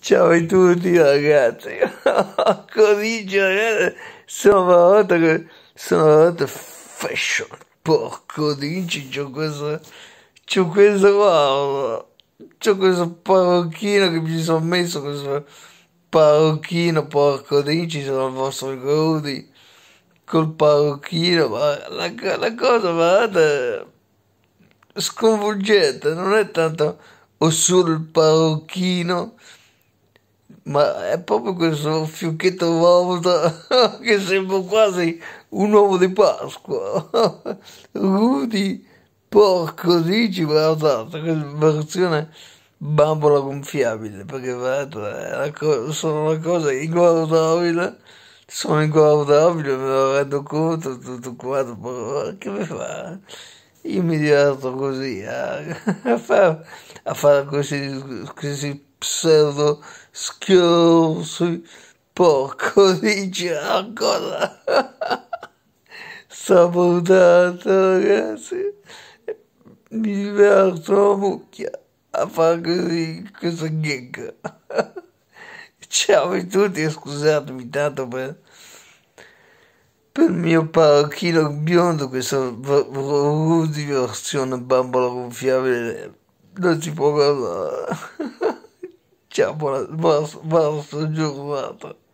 Ciao a tutti ragazzi, comincio ragazzi, sono andato, sono andato fashion, porco dici, c'ho questo, c'ho questo, wow, oh. c'ho questo parrucchino che mi sono messo, questo parrucchino, porco dici, sono il vostro crudi, col parrucchino, ma la, la cosa, guardate, sconvolgente, non è tanto o sul parrucchino, ma è proprio questo fiocchetto volta che sembra quasi un uovo di Pasqua. Rudy, porco dici, guardate, che versione bambola gonfiabile, perché guardate, eh, co- sono una cosa inguardabile, sono inguardabile, me lo rendo conto tutto quanto, ma che mi fa? e me diverto águas a A fala com esse pseudo assim. que pouco de agora. Saudade, ragazzi. me diverto mucchia a fazer così questa gig. Ciao a tutti, me tanto per... per mio parachino biondo questa Rudy versione bambola gonfiabile non si può guardare ciao buona, buona, buona giornata